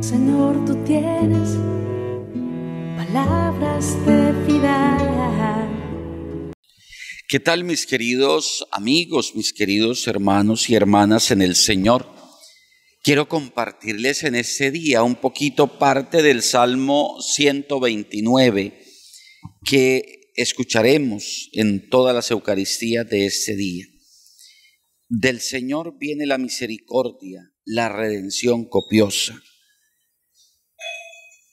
Señor, tú tienes palabras de vida. ¿Qué tal mis queridos amigos, mis queridos hermanos y hermanas en el Señor? Quiero compartirles en este día un poquito parte del Salmo 129 que escucharemos en todas las Eucaristías de este día. Del Señor viene la misericordia, la redención copiosa.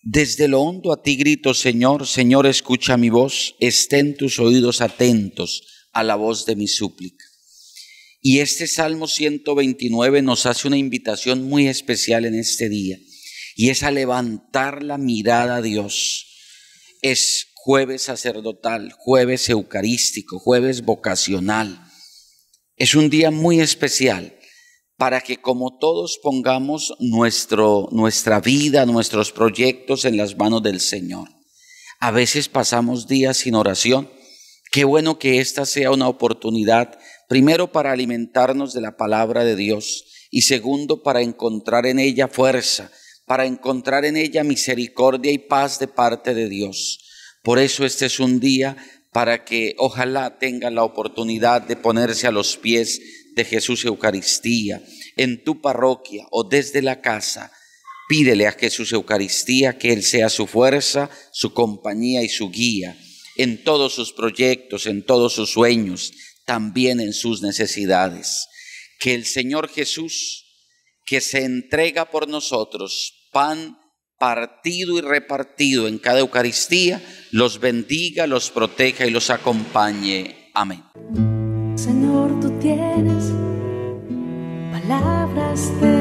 Desde lo hondo a ti grito, Señor, Señor, escucha mi voz, estén tus oídos atentos a la voz de mi súplica. Y este Salmo 129 nos hace una invitación muy especial en este día, y es a levantar la mirada a Dios. Es jueves sacerdotal, jueves eucarístico, jueves vocacional es un día muy especial para que como todos pongamos nuestro, nuestra vida, nuestros proyectos en las manos del Señor. A veces pasamos días sin oración. Qué bueno que esta sea una oportunidad, primero para alimentarnos de la palabra de Dios y segundo para encontrar en ella fuerza, para encontrar en ella misericordia y paz de parte de Dios. Por eso este es un día para que ojalá tenga la oportunidad de ponerse a los pies de Jesús Eucaristía en tu parroquia o desde la casa. Pídele a Jesús Eucaristía que Él sea su fuerza, su compañía y su guía en todos sus proyectos, en todos sus sueños, también en sus necesidades. Que el Señor Jesús, que se entrega por nosotros, pan partido y repartido en cada Eucaristía, los bendiga, los proteja y los acompañe. Amén. Señor, tú tienes palabras de